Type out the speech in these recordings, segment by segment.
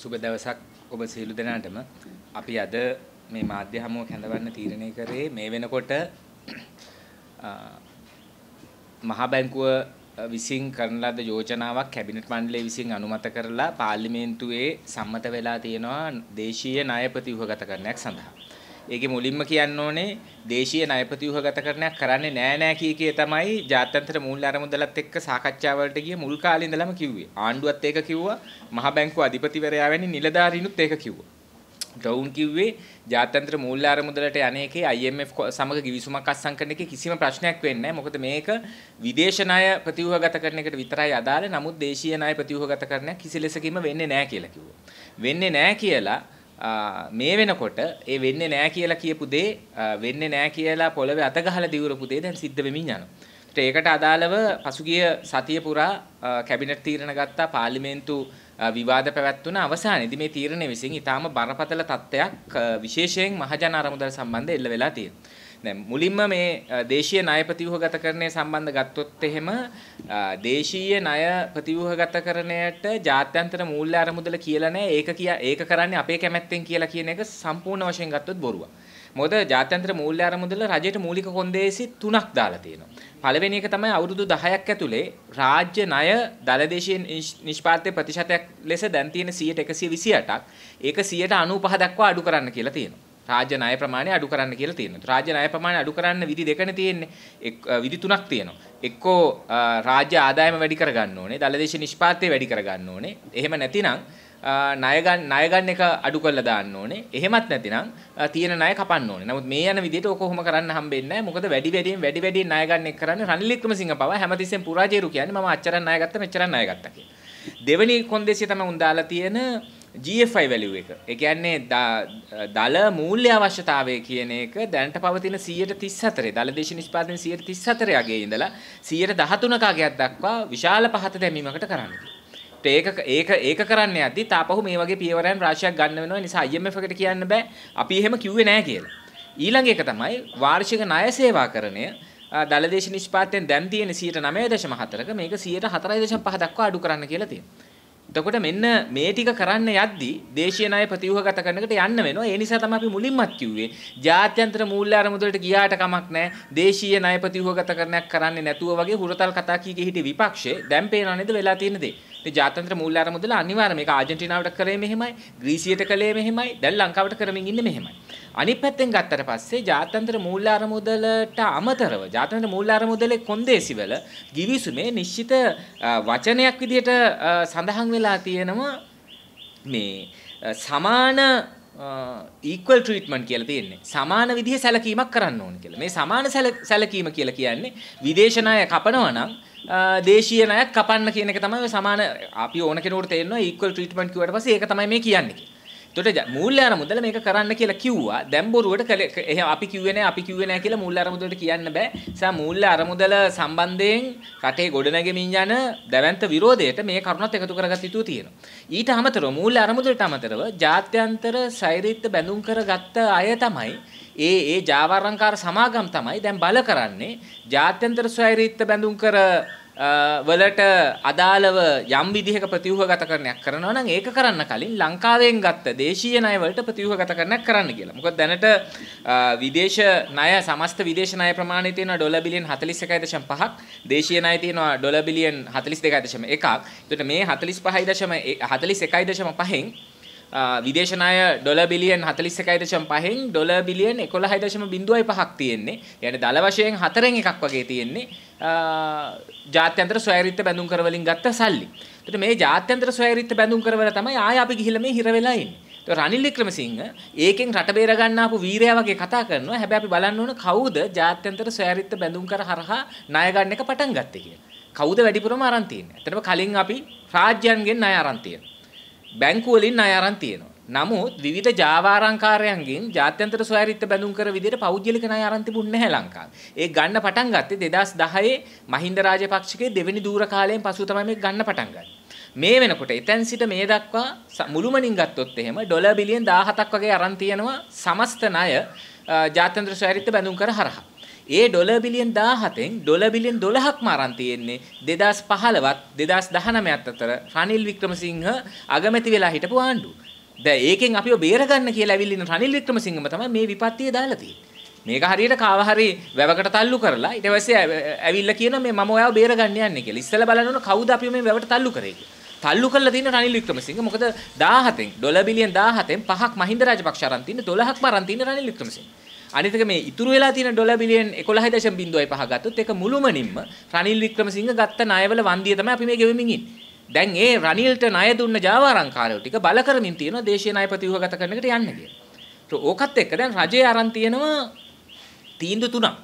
සුබ දවසක් ඔබ සියලු දෙනාටම අපි අද මේ මාධ්‍ය හමුව කැඳවන්න තීරණය කරේ මේ වෙනකොට මහා බැංකුව විසින් කරන ලද යෝජනාවක් කැබිනට් මණ්ඩලය විසින් අනුමත කරලා පාර්ලිමේන්තුවේ සම්මත වෙලා තියෙනවා දේශීය ණය ප්‍රතිව්‍යුහගත කරන්නක් සඳහා. ඒකේ මුලින්ම කියන්න ඕනේ දේශීය ණයපති ව්‍යුහගතකරණයක් කරන්නේ නෑ නෑ කී කී තමයි ජාත්‍යන්තර මූල්‍ය අරමුදලත් එක්ක සාකච්ඡා වලට ගිය මුල් කාලේ ඉඳලම කිව්වේ. ආණ්ඩුවත් ඒක කිව්වා, මහ බැංකුව අධිපතිවරයා වැනි නිලධාරීනුත් ඒක කිව්වා. ඩවුන් කිව්වේ ජාත්‍යන්තර මූල්‍ය අරමුදලට යන එකේ IMF සමග ගිවිසුමක් අත්සන් කරන එකේ කිසිම ප්‍රශ්නයක් වෙන්නේ නැහැ. මොකද මේක විදේශ ණය ප්‍රතිව්‍යුහගත කරන එකට විතරයි අදාළ. නමුත් දේශීය ණය ප්‍රතිව්‍යුහගත කරන කිසි ලෙසකින්ම වෙන්නේ නැහැ කියලා කිව්වා. වෙන්නේ නැහැ කියලා මේ වෙනකොට ඒ වෙන්නේ නෑ කියලා කියපු දේ වෙන්නේ නෑ කියලා පොළවේ අත ගහලා දිවුරපු දේ දැන් සිද්ධ වෙමින් යනවා. ඒකට අදාළව පසුගිය සතිය පුරා කැබිනට් තීරණ ගත්තා පාර්ලිමේන්තු විවාද පැවැත්වුණ අවසානයේදී මේ තීරණය විසින් ඊටාම බරපතල තත්ත්වයක් විශේෂයෙන් මහජන අරමුදල් සම්බන්ධ එල්ල වෙලා තියෙනවා. නෑ මුලින්ම මේ දේශීය ණය ප්‍රතිව්‍යුහගතකරණය සම්බන්ධ ගත්තොත් එහෙම දේශීය ණය ප්‍රතිව්‍යුහගතකරණයට ජාත්‍යන්තර මූල්‍ය අරමුදල කියලා නෑ ඒක කියා ඒක කරන්නේ අපේ කැමැත්තෙන් කියලා කියන එක සම්පූර්ණ වශයෙන් ගත්තොත් බොරුවක්. මොකද ජාත්‍යන්තර මූල්‍ය අරමුදල රජයට මූලික කොන්දේසි තුනක් දාලා තියෙනවා. පළවෙනි එක තමයි අවුරුදු 10ක් ඇතුලේ රාජ්‍ය ණය දලදේශීය නිෂ්පාදනයේ ප්‍රතිශතයක් ලෙස දැන් තියෙන 100ට 128ක් ඒක 195 දක්වා අඩු කරන්න කියලා තියෙනවා. රාජ්‍ය ණය ප්‍රමාණය අඩු කරන්න කියලා තියෙනවා. රාජ්‍ය ණය ප්‍රමාණය අඩු කරන්න විදි දෙකනේ තියෙන්නේ. විදි තුනක් තියෙනවා. එක්කෝ රාජ්‍ය ආදායම වැඩි කරගන්න ඕනේ, දලදේශ නිෂ්පාදනය වැඩි කරගන්න ඕනේ. එහෙම නැතිනම් ණය ගන්න ණය ගන්න එක අඩු කරලා දාන්න ඕනේ. එහෙමත් නැතිනම් තියෙන ණය කපන්න ඕනේ. නමුත් මේ යන විදිහට ඕක කොහොම කරන්න හම්බෙන්නේ නැහැ. මොකද වැඩි වැඩියෙන් වැඩි වැඩියෙන් ණය ගන්න එක කරන්නේ රනිල් වික්‍රමසිංහ පවා හැමතිස්සෙම පුරාජේරු කියන්නේ මම අච්චරක් ණය ගත්තා මෙච්චරක් ණය ගත්තා කියලා. දෙවෙනි කොන්දේසිය තමයි උන් දාලා තියෙන GFI වැලියු එක. ඒ කියන්නේ දල මූල්‍ය අවශ්‍යතාවය කියන එක දැනට පවතින 134 දල දේශ නිෂ්පාදනයේ 134 යගේ ඉඳලා 113 කගයක් දක්වා විශාල පහත දැමීමකට කරන්නේ. ඒක ඒක ඒක කරන්න යද්දි තාපහු මේ වගේ පියවරයන් රාශියක් ගන්න වෙනවා නිසා IMF එකට කියන්න බෑ අපි එහෙම කිව්වේ නෑ කියලා. ඊළඟ එක තමයි වාර්ෂික ණය සේවාකරණය දලදේශ නිෂ්පාතයෙන් දැන් තියෙන 109.4ක මේක 104.5 දක්වා අඩු කරන්න කියලා තියෙනවා. එතකොට මෙන්න මේ ටික කරන්න යද්දී දේශීය ණය ප්‍රතිව්‍යුහගත කරනකට යන්න වෙනවා. ඒ නිසා තමයි අපි මුලින්මත් කිව්වේ ජාත්‍යන්තර මූල්‍ය අරමුදලට ගියාට කමක් නැහැ. දේශීය ණය ප්‍රතිව්‍යුහගත කරනක් කරන්නේ නැතුව වගේ හුරතල් කතා කී කී හිටි විපක්ෂේ දැන් පේනවා නේද වෙලා තියෙන දේ. මේ ජාත්‍යන්තර මූල්‍ය අරමුදල අනිවාර්යයෙන් මේක ආජන්ටිනාවට කරේ මෙහෙමයි, ග්‍රීසියට කළේ මෙහෙමයි, දැන් ලංකාවට කරමින් ඉන්නේ මෙහෙමයි. අනිත් පැත්තෙන් ගත්තට පස්සේ ජාත්‍යන්තර මූල්‍ය අරමුදලට අමතරව ජාත්‍යන්තර මූල්‍ය අරමුදලේ කොන්දේසිවල ගිවිසුමේ නිශ්චිත වචනයක් විදිහට සඳහන් වෙලා තියෙනවා මේ සමාන ඊක්වල් ට්‍රීට්මන්ට් කියලා තියෙන්නේ. සමාන විදිහේ සැලකීමක් කරන්න ඕන කියලා. මේ සමාන සැලකීම කියලා කියන්නේ විදේශ ණය කපනවා නම් දේශීය ණයක් කපන්න කියන එක තමයි සමාන අපි ඕන කෙනෙකුට තේරෙනවා equal treatment කිව්වට පස්සේ ඒක තමයි මේ කියන්නේ. එතකොට මූල්‍ය අරමුදල මේක කරන්න කියලා කිව්වා. දැන් බොරුවට එහෙනම් අපි කිව්වේ නැහැ අපි කිව්වේ නැහැ කියලා මූල්‍ය අරමුදලට කියන්න බෑ. නිසා මූල්‍ය අරමුදල සම්බන්ධයෙන් රටේ ගොඩනැගෙමින් යන දැවැන්ත විරෝධයට මේ කරුණත් එකතු කරගත යුතු තියෙනවා. ඊට අමතරව මූල්‍ය අරමුදලට අමතරව ජාත්‍යන්තර සෛරීත්‍ය බැඳුම් කරගත්ත අය තමයි ඒ ඒ ජාවාරංකාර සමාගම් තමයි දැන් බල කරන්නේ ජාත්‍යන්තර ස්වෛරීත්ව බැඳුම් කර වලට අදාළව යම් විදිහක ප්‍රතිව්‍යුහගතකරණයක් කරනවා නම් ඒක කරන්න කලින් ලංකාවෙන් ගත්ත දේශීය ණය වලට ප්‍රතිව්‍යුහගතකරණයක් කරන්න කියලා. මොකද දැනට විදේශ ණය සමස්ත විදේශ ණය ප්‍රමාණය තියෙනවා ඩොලර් බිලියන් 41.5ක්. දේශීය ණය තියෙනවා ඩොලර් බිලියන් 42.1ක්. එතකොට මේ 45.41.5න් විදේශනාය ඩොල බිලියන් හතලිස් එකයිදශම් පහෙන් ඩොල බිලියන් එකොළ හයිදශම බිඳුවයි පහක් තියෙන්නේ යන දළ වශයෙන් හතරෙන් එකක් වගේ තියෙන්නේ ජාත්‍යන්ත්‍ර ස්වයරිත බැඳුම් කරවලින් ගත්ත සල්ලි. එතකොට මේ ජාත්‍යන්ත්‍ර ස්වයරිත බැඳුම් කරවල තමයි ආය අපි ගිහිල්ලා මේ හිර වෙලා ඉන්නේ. රනිල් වික්‍රමසිංහ ඒකෙන් රට බේර ගන්නාපු වීරයා වගේ කතා කරනවා. හැබැයි අපි බලන්න ඕන කවුද ජාත්‍යන්තර ස්වයරිත බැඳුම් කර හරහා ණය ගන්න එක පටන් ගත්තේ කියලා. කවුද වැඩිපුරම අරන් තියෙන්නේ? ඇත්තටම කලින් අපි රාජ්‍යයන්ගෙන් ණය අරන් තියෙනවා. බැංකු වලින් ණය අරන් තියෙනවා. නමුත් විවිධ ජාවාරංකාරයන්ගෙන් ජාත්‍යන්තර සොයාරිත්ත බැඳුම් කර විදිහට පෞද්ගලික ණය අරන් තිබුණ නැහැ ලංකාවේ. ඒ ගන්න පටන් ගත්තේ 2010 මහින්ද රාජපක්ෂගේ දෙවෙනි දූර කාලයෙන් පසු තමයි මේ ගන්න පටන් ගත්තේ. මේ වෙනකොට එතැන් සිට මේ දක්වා මුළුමනින් ගත්තොත් එහෙම ඩොලර් බිලියන් 17ක් වගේ අරන් තියෙනවා සමස්ත ණය ජාත්‍යන්තර සොයාරිත්ත බැඳුම් කර හරහා. ඒ ඩොල බිලියන් 17න් ඩොල බිලියන් 12ක්ම අරන් තියෙන්නේ 2015ත් 2019ත් අතර රනිල් වික්‍රමසිංහ අගමැති වෙලා හිටපු ආණ්ඩුව. දැන් ඒකෙන් අපිව බේරගන්න කියලා ඇවිල්ලා ඉන්න රනිල් වික්‍රමසිංහම තමයි මේ විපත්තිය දාලා තියෙන්නේ. මේක හරියට කාව හරි වැවකට තල්ලු කරලා ඊට පස්සේ ඇවිල්ලා කියනවා මේ මම ඔයාව බේරගන්න යන්නේ කියලා. ඉස්සෙල්ලා බලන්න ඕන කවුද අපිව මේ වැවට තල්ලු කරේ කියලා. තල්ලු කරලා තියෙන රනිල් වික්‍රමසිංහ මොකද 17න් ඩොලර් බිලියන් 17න් පහක් මහින්ද රාජපක්ෂ අරන් තියෙන 12ක්ම අරන් තියෙන රනිල් වික්‍රමසිංහ. අනිතක මේ ඉතුරු වෙලා තියෙන ඩොලර් බිලියන් 11.05 ගත්තොත් ඒක මුළුමනින්ම රනිල් වික්‍රමසිංහ ගත්ත ණයවල වන්දිය තමයි අපි මේ ගෙවෙමින් ඉන්නේ. දැන් ඒ රනිල්ට ණය දුන්න ජාවාරංකාරයෝ ටික බල කරමින් තියෙනවා දේශීය ණයපති ව්‍යුහගත කරන එකට යන්න කියලා. ඕකත් එක්ක දැන් රජයේ aran තියෙනවා තීන්දුව තුනක්.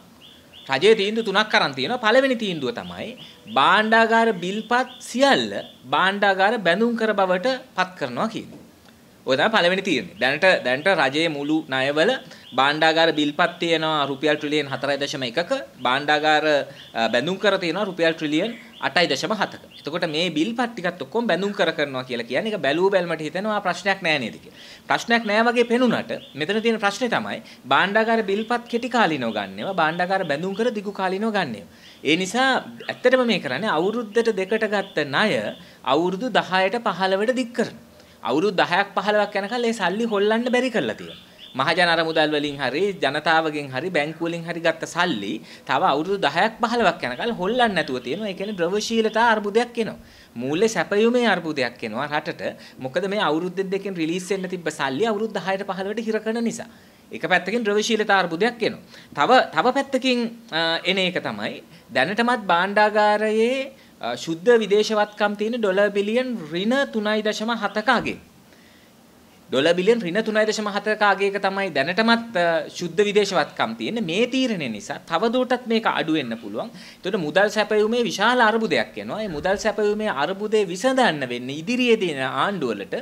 රජයේ තීන්දුව තුනක් aran තියෙනවා. පළවෙනි තීන්දුව තමයි භාණ්ඩාගාර බිල්පත් සියල්ල භාණ්ඩාගාර බැඳුම් කර බවට පත් කරනවා කියන්නේ. ඔය තමයි පළවෙනි තීරණය. දැනට දැනට රජයේ මුළු ණයවල භාණ්ඩාගාර බිල්පත් තියෙනවා රුපියල් ට්‍රිලියන් 4.1ක භාණ්ඩාගාර බැඳුම් කර තියෙනවා රුපියල් ට්‍රිලියන් 8.7ක. එතකොට මේ බිල්පත් ටිකත් ඔක්කොම බැඳුම් කර කරනවා කියලා කියන්නේ ඒක බැලූ බැලමට හිතෙනවා ප්‍රශ්නයක් නෑ නේද කියලා. ප්‍රශ්නයක් නෑ වගේ පෙනුනට මෙතන තියෙන ප්‍රශ්නේ තමයි භාණ්ඩාගාර බිල්පත් කෙටි කාලිනව ගන්නවා භාණ්ඩාගාර බැඳුම් කර දිගු කාලිනව ගන්නවා. ඒ නිසා ඇත්තටම මේ කරන්නේ අවුරුද්දට දෙකට ගත්ත ණය අවුරුදු 10ට 15ට දික් කරනවා. අවුරුදු 10ක් 15ක් යනකම් ඒ සල්ලි හොල්ලන්න බැරි කරලා තියෙනවා. මහජන අරමුදල් වලින් හරි ජනතාවගෙන් හරි බැංකු වලින් හරි ගත්ත සල්ලි තව අවුරුදු 10ක් 15ක් යනකම් හොල්ලන්න නැතුව තියෙනවා. ඒ කියන්නේ ද්‍රවශීලතා අර්බුදයක් එනවා. මූල්‍ය සැපයුමේ අර්බුදයක් එනවා රටට. මොකද මේ අවුරුද්ද දෙකෙන් රිලීස් වෙන්න තිබ්බ සල්ලි අවුරුදු 10ට 15ට හිර කරන නිසා. එක පැත්තකින් ද්‍රවශීලතා අර්බුදයක් එනවා. තව තව පැත්තකින් එන එක තමයි දැනටමත් භාණ්ඩාගාරයේ ශුද්ධ විදේශවත්කම් තියෙන ඩොලර් බිලියන් ඍණ 3.7ක අගේ. ඩොලර් බිලියන් ඍණ 3.7ක අගේක තමයි දැනටමත් ශුද්ධ විදේශවත්කම් තියෙන මේ තීරණය නිසා තවදුරටත් මේක අඩු වෙන්න පුළුවන්. ඒතකොට මුදල් සැපයීමේ විශාල අර්බුදයක් එනවා. ඒ මුදල් සැපයීමේ අර්බුදේ විසඳන්න වෙන්නේ ඉදිරියේදී ආණ්ඩුවලට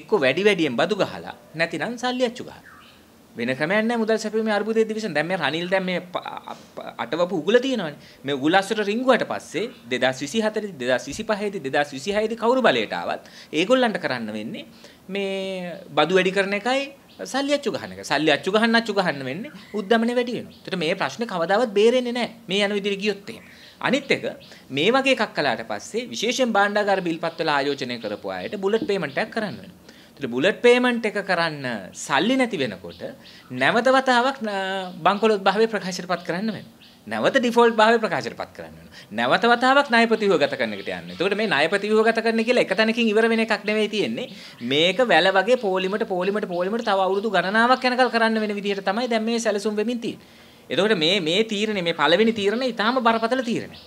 එක්ක වැඩි වැඩියෙන් බදු ගහලා නැතිනම් සල්ලි අච්චු ගහලා. වෙන ක්‍රමයක් නැහැ මුදල් සැපීමේ අර්බුදයේ division. දැන් මේ රනිල් දැන් මේ අටවපු උගුල තියෙනවනේ. මේ උගුල අස්සට රිංගුවට පස්සේ 2024 දී 2025 දී 2026 දී කවුරු බලයට ආවත් ඒගොල්ලන්ට කරන්න වෙන්නේ මේ බදු වැඩි කරන එකයි සල්ලි අච්චු ගහන එක. සල්ලි අච්චු ගහන්න අච්චු ගහන්න වෙන්නේ උද්දමනය වැඩි වෙනවා. ඒතර මේ ප්‍රශ්නේ කවදාවත් බේරෙන්නේ නැහැ. මේ යන විදිහට ගියොත් එහෙම. අනිත් එක මේ වගේ එකක් කළාට පස්සේ විශේෂයෙන් භාණ්ඩාගාර බිල්පත් වල ආයෝජනය කරපු අයට බුලට් පේමන්ට් එකක් කරන්න වෙනවා. ඒත් බුලට් පේමන්ට් එක කරන්න සල්ලි නැති වෙනකොට නැවත වතාවක් බංකොලොත් භාවයේ ප්‍රකාශයටපත් කරන්න වෙනවා. නැවත ඩිෆෝල්ට් භාවයේ ප්‍රකාශයටපත් කරන්න වෙනවා. නැවත වතාවක් ණයපතිව්ව ගත කරන එකට යන්න. එතකොට මේ ණයපතිව්ව ගත කරන කියලා එක තැනකින් ඉවර වෙන එකක් නෙවෙයි තියෙන්නේ. මේක වැල වගේ පොලිමට පොලිමට පොලිමට තව අවුරුදු ගණනාවක් යනකල් කරන්න වෙන විදිහට තමයි දැන් මේ සැලසුම් වෙමින් තියෙන්නේ. එතකොට මේ මේ තීරණය මේ පළවෙනි තීරණය ඊටාම බරපතල තීරණයක්.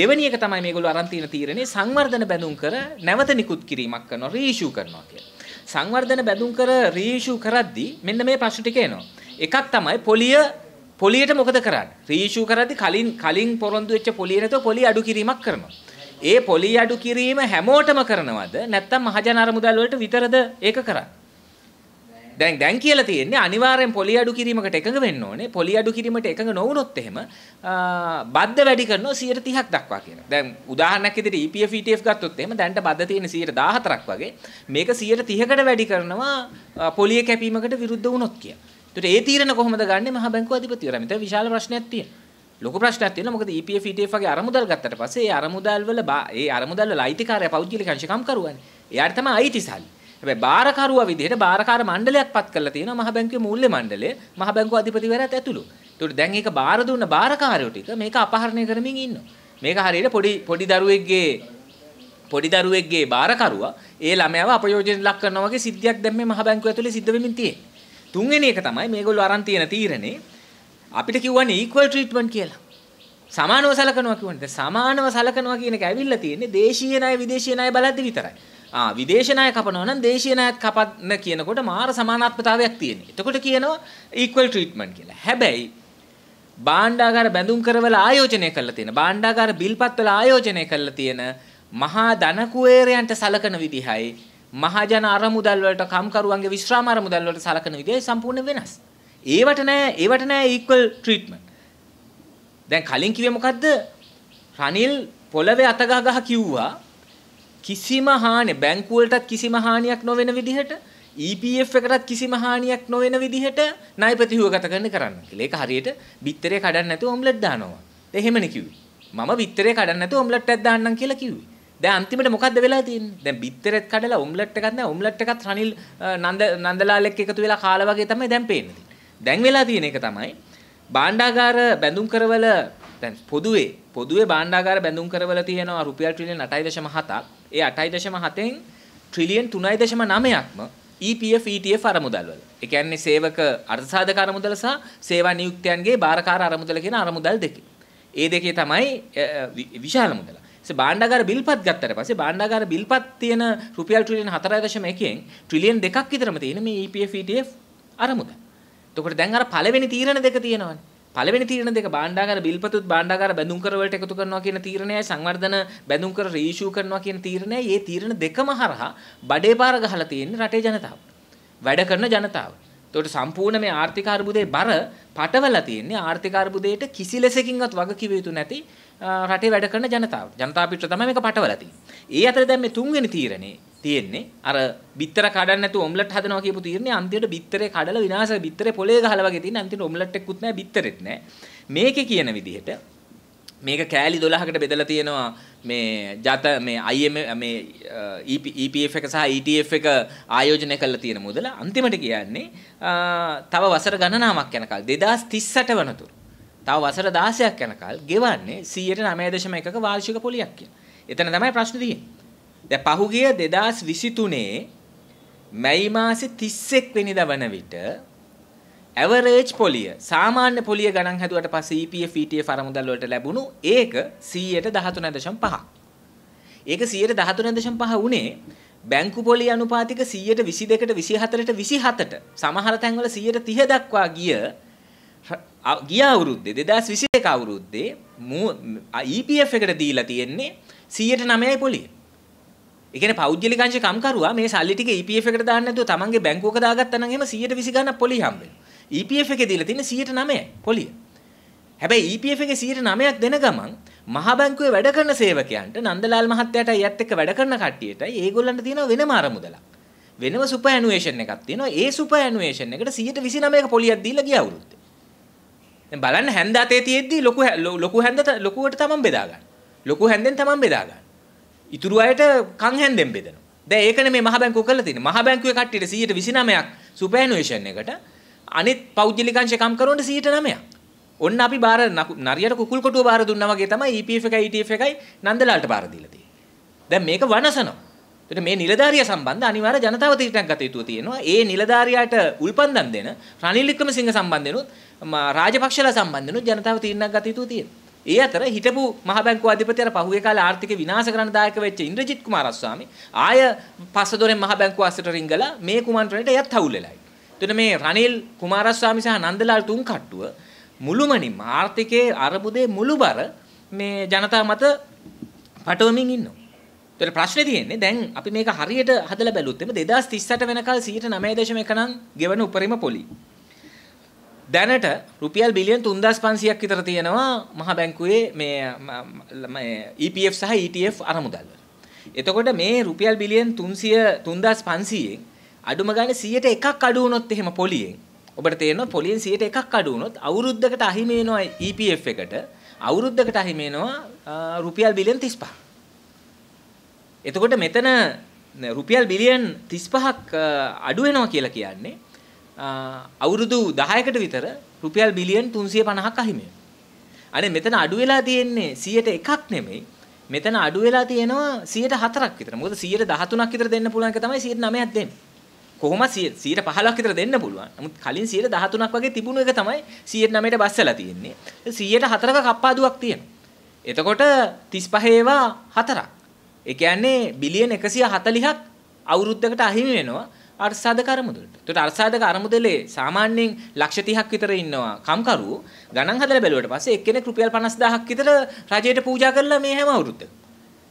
දෙවැනි එක තමයි මේගොල්ලෝ අරන් තියෙන තීරණේ සංවර්ධන බැඳුම් කර නැවත නිකුත් කිරීමක් කරනවා රීෂූ කරනවා කියලා. සංවර්ධන බැඳුම් කර රීෂූ කරද්දී මෙන්න මේ ප්‍රශ්න ටික එනවා. එකක් තමයි පොලිය පොලියට මොකද කරන්නේ? රීෂූ කරද්දී කලින් කලින් පොරොන්දු වෙච්ච පොලිය නැතුව පොලිය අඩු කිරීමක් කරනවා. ඒ පොලිය අඩු කිරීම හැමෝටම කරනවද? නැත්නම් මහජන අරමුදල් වලට විතරද ඒක කරන්නේ? දැන් දැන් කියලා තියෙන්නේ අනිවාර්යෙන් පොලි අඩු කිරීමකට එකඟ වෙන්න ඕනේ. පොලි අඩු කිරීමට එකඟ නොවුනොත් එහෙම බද්ද වැඩි කරනවා 130ක් දක්වා කියනවා. දැන් උදාහරණයක් විදිහට EPF ETF ගත්තොත් එහෙම දැන්ට බද්ද තියෙන්නේ 114ක් වගේ. මේක 130කට වැඩි කරනවා පොලිය කැපීමකට විරුද්ධ වුණොත් කියලා. ඒතට ඒ තීරණ කොහොමද ගන්නෙ මහ බැංකුව අධිපතිවරයා. මෙතන විශාල ප්‍රශ්නයක් තියෙනවා. ලොකු ප්‍රශ්නයක් තියෙනවා මොකද EPF ETF වගේ අරමුදල් ගත්තට පස්සේ ඒ අරමුදල් වල ඒ අරමුදල් වල අයිතිකාරය පෞද්ගලික අංශකම් කරුවානේ. එයාට තමයි අයිතිසාලි. හැබැයි බාරකරුවා විදිහට බාරකාර මණ්ඩලයක් පත් කරලා තියෙනවා මහ බැංකුවේ මූල්‍ය මණ්ඩලය මහ බැංකුව අධිපතිවරයාත් ඇතුළු. ඒකට දැන් මේක බාර දුන්න බාරකාරයෝ ටික මේක අපහරණය කරමින් ඉන්නවා. මේක හරියට පොඩි පොඩි දරුවෙක්ගේ පොඩි දරුවෙක්ගේ බාරකරුවා ඒ ළමයාව අපයෝජනයට ලක් කරනවා වගේ සිද්ධියක් දැන් මේ මහ බැංකුව ඇතුලේ සිද්ධ වෙමින් තියෙන්නේ. තුන්වෙනි එක තමයි මේගොල්ලෝ අරන් තියෙන තීරණේ අපිට කියවන්නේ equal treatment කියලා. සමානව සලකනවා කියන්නේ. සමානව සලකනවා කියන එක ඇවිල්ලා තියෙන්නේ දේශීය ණය විදේශීය ණය බලද්දි විතරයි. ආ විදේශ ණය කපනවා නම් දේශීය ණයත් කපන්න කියනකොට මාර සමානාත්මතාවයක් තියෙනවා. එතකොට කියනවා equal treatment කියලා. හැබැයි භාණ්ඩාගාර බැඳුම් කරවල ආයෝජනය කරලා තියෙන භාණ්ඩාගාර බිල්පත් වල ආයෝජනය කරලා තියෙන මහා ධන කුවේරයන්ට සලකන විදිහයි මහජන අරමුදල් වලට කම්කරුවන්ගේ විශ්‍රාම අරමුදල් වලට සලකන විදිහයි සම්පූර්ණ වෙනස්. ඒවට නෑ ඒවට නෑ equal treatment. දැන් කලින් කිව්වේ මොකද්ද? රනිල් පොළවේ අත ගහ ගහ කිව්වා කිසිම හානි බැංකුවලටත් කිසිම හානියක් නොවන විදිහට EPF එකටත් කිසිම හානියක් නොවන විදිහට ණය ප්‍රතිහුවගත කරන්න කරන්න කියලා. ඒක හරියට බිත්තරේ කඩන්න නැතුව ඔම්ලට් දානවා. ඒ එහෙමනේ කිව්වේ. මම බිත්තරේ කඩන්න නැතුව ඔම්ලට් එකක් දාන්නම් කියලා කිව්වේ. දැන් අන්තිමට මොකද්ද වෙලා තියෙන්නේ? දැන් බිත්තරෙත් කඩලා ඔම්ලට් එකක් නැහැ. ඔම්ලට් එකත් රනිල් නන්ද නන්දලාල් එක්ක එකතු වෙලා කාලා වගේ තමයි දැන් පේන්නේ. දැන් වෙලා තියෙන එක තමයි භාණ්ඩාගාර බැඳුම් කරවල දැන් පොදුවේ පොදුවේ භාණ්ඩාගාර බැඳුම් කරවල තියෙනවා රුපියල් ට්‍රිලියන් 8.7ක්. ඒ 8.7න් ට්‍රිලියන් 3.9ක්ම EPF ETF අරමුදල් වල. ඒ කියන්නේ සේවක අර්ථසාධක අරමුදල සහ සේවා නියුක්තයන්ගේ බාරකාර අරමුදල කියන අරමුදල් දෙකේ. ඒ දෙකේ තමයි විශාල මුදල. ඒ භාණ්ඩාගාර බිල්පත් ගත්තට පස්සේ භාණ්ඩාගාර බිල්පත් තියෙන රුපියල් ට්‍රිලියන් 4.1කින් ට්‍රිලියන් දෙකක් විතරම තියෙන මේ EPF ETF අරමුදල්. එතකොට දැන් අර පළවෙනි තීරණ දෙක තියෙනවානේ. පළවෙනි තීරණ දෙක බාණ්ඩාගාර බිල්පතුත් බාණ්ඩාගාර බැඳුම් කර වලට එකතු කරනවා කියන තීරණයයි සංවර්ධන බැඳුම් කර රීෂූ කරනවා කියන තීරණයයි මේ තීරණ දෙකම හරහා බඩේ පාර ගහලා තියෙන්නේ රටේ ජනතාව. වැඩ කරන ජනතාව. එතකොට සම්පූර්ණ මේ ආර්ථික අර්බුදයේ බර පටවලා තියෙන්නේ ආර්ථික අර්බුදයට කිසි ලෙසකින්වත් වග කිව යුතු නැති රටේ වැඩ කරන ජනතාවට. ජනතා පිටර තමයි මේක පටවලා තියෙන්නේ. ඒ අතර දැන් මේ තුන්වෙනි තීරණේ තියෙන්නේ අර බිත්තර කඩන්න නැතුව ඔම්ලට් හදනවා කියපු තීරණේ අන්තිමට බිත්තරේ කඩලා විනාශ බිත්තරේ පොලේ ගහලා වගේ තියෙන අන්තිමට ඔම්ලට් එකකුත් නැහැ බිත්තරෙත් නැහැ. මේකේ කියන විදිහට මේක කෑලි 12කට බෙදලා තියෙනවා මේ ජාත මේ IMF මේ EPF e එක සහ ETF එක ආයෝජනය කරලා තියෙන මුදල අන්තිමට කියන්නේ තව වසර ගණනාවක් යනකල් 2038 වෙනතුරු තව වසර 16ක් යනකල් ගෙවන්නේ 109.1ක වාර්ෂික පොලියක් කියන. එතන තමයි ප්‍රශ්න තියෙන්නේ. දැන් පහුගිය 2023 මැයි මාසේ 31 වෙනිදා වන විට ඇවරේජ් පොලිය සාමාන්‍ය පොලිය ගණන් හැදුවට පස්සේ EPF ETF අරමුදල් වලට ලැබුණු ඒක 113.5ක්. ඒක 113.5 උනේ බැංකු පොලිය අනුපාතික 122ට 24ට 27ට සමහර තැන්වල 130 දක්වා ගිය ගිය අවුරුද්දේ 2021 අවුරුද්දේ EPF එකට දීලා තියෙන්නේ 109යි පොලිය. ඒ කියන්නේ පෞද්ගලික අංශ කම්කරුවා මේ සල්ලි ටික EPF එකට දාන්න නැතුව තමන්ගේ බැංකුවක දාගත්තා නම් එහෙම 120 ගණන් පොලිය හම්බෙනවා. EPF එකේ දීලා තියෙන්නේ 109යි පොලිය. හැබැයි EPF එකේ 109ක් දෙන ගමන් මහ බැංකුවේ වැඩ කරන සේවකයන්ට නන්දලාල් මහත්තයාටයි යත් එක්ක වැඩ කරන කට්ටියටයි ඒගොල්ලන්ට තියෙන වෙනම අරමුදලක්. වෙනම සුපර් ඇනුවේෂන් එකක් තියෙනවා. ඒ සුපර් ඇනුවේෂන් එකට 129ක පොලියක් දීලා ගිය අවුරුද්දේ. දැන් බලන්න හැන්ද අතේ තියෙද්දි ලොකු ලොකු හැන්ද ලොකුවට තමන් බෙදා ගන්න. ලොකු හැන්දෙන් තමන් බෙදා ගන්න. ඉතුරු අයට කන් හැන්දෙන් බෙදනවා. දැන් ඒකනේ මේ මහ බැංකුව කරලා තියෙන්නේ. මහ බැංකුවේ කට්ටියට 129ක් සුපර් ඇනුවේෂන් එකට අනිත් පෞද්ගලිකංශකම් කරනකොට 109ක්. ඔන්න අපි බාර නරියට කුකුල් කොටුව බාර දුන්නා වගේ තමයි EPF එකයි ETF එකයි නන්දලාලට බාර දීලා තියෙන්නේ. දැන් මේක වනසනවා. එතකොට මේ නිලධාරිය සම්බන්ධ අනිවාර්ය ජනතාව තීරණයක් ගත යුතුව තියෙනවා. ඒ නිලධාරියාට උල්පන්දම් දෙන රනිල් වික්‍රමසිංහ සම්බන්ධෙනුත් රාජපක්ෂලා සම්බන්ධෙනුත් ජනතාව තීරණයක් ගත යුතුව තියෙනවා. ඒ අතර හිටපු මහ බැංකුව අධිපති අර පහුගිය කාලේ ආර්ථික විනාශ කරන දායක වෙච්ච ඉන්ද්‍රජිත් කුමාරස්වාමි ආය පස්ස දොරෙන් මහ බැංකුව අස්සට රිංගලා මේ කුමන්ත්‍රණයට එයත් හවුල් වෙලායි. එතන මේ රනිල් කුමාරස්වාමි සහ නන්දලාල් තුන් කට්ටුව මුළුමනින්ම ආර්ථිකයේ අරබුදේ මුළුබර මේ ජනතාව මත පටවමින් ඉන්නවා. ඒතර ප්‍රශ්නේ තියෙන්නේ දැන් අපි මේක හරියට හදලා බැලුවොත් එමේ 2038 වෙනකල් 109.1 නම් ගෙවන උපරිම පොලි. දැනට රුපියල් බිලියන් 3500ක් විතර තියෙනවා මහ බැංකුවේ මේ EPF සහ ETF අරමුදල් වල. එතකොට මේ රුපියල් බිලියන් 300 3500න් අඩුම ගානේ 100ට එකක් අඩු වුණොත් එහෙම පොලියෙන් ඔබට තේරෙනවා පොලියෙන් 100ට එකක් අඩු වුණොත් අවුරුද්දකට අහිමි වෙනවා EPF එකට අවුරුද්දකට අහිමි වෙනවා රුපියල් බිලියන් 35. එතකොට මෙතන රුපියල් බිලියන් 35ක් අඩු වෙනවා කියලා කියන්නේ අවුරුදු 10කට විතර රුපියල් බිලියන් 350ක් අහිමි වෙනවා. අනේ මෙතන අඩු වෙලා තියෙන්නේ 100ට එකක් නෙමෙයි මෙතන අඩු වෙලා තියෙනවා 104ක් විතර. මොකද 113ක් විතර දෙන්න පුළුවන් එක තමයි 109ක් දෙන්නේ. කොහොම 115ක් විතර දෙන්න පුළුවන්. නමුත් කලින් 113ක් වගේ තිබුණු එක තමයි 109ට බස්සලා තියෙන්නේ. 104ක කප්පාදුවක් තියෙනවා. එතකොට 35 ඒවා හතරක්. ඒ කියන්නේ බිලියන 140ක් අවුරුද්දකට අහිමි වෙනවා අර්ථසාධක අරමුදලට. එතකොට අර්ථසාධක අරමුදලේ සාමාන්‍යයෙන් ලක්ෂ 30ක් විතර ඉන්නවා කම්කරුවෝ. ගණන් හදලා බැලුවට පස්සේ එක්කෙනෙක් රුපියල් 50000ක් විතර රජයට පූජා කරලා මේ හැම අවුරුද්දකම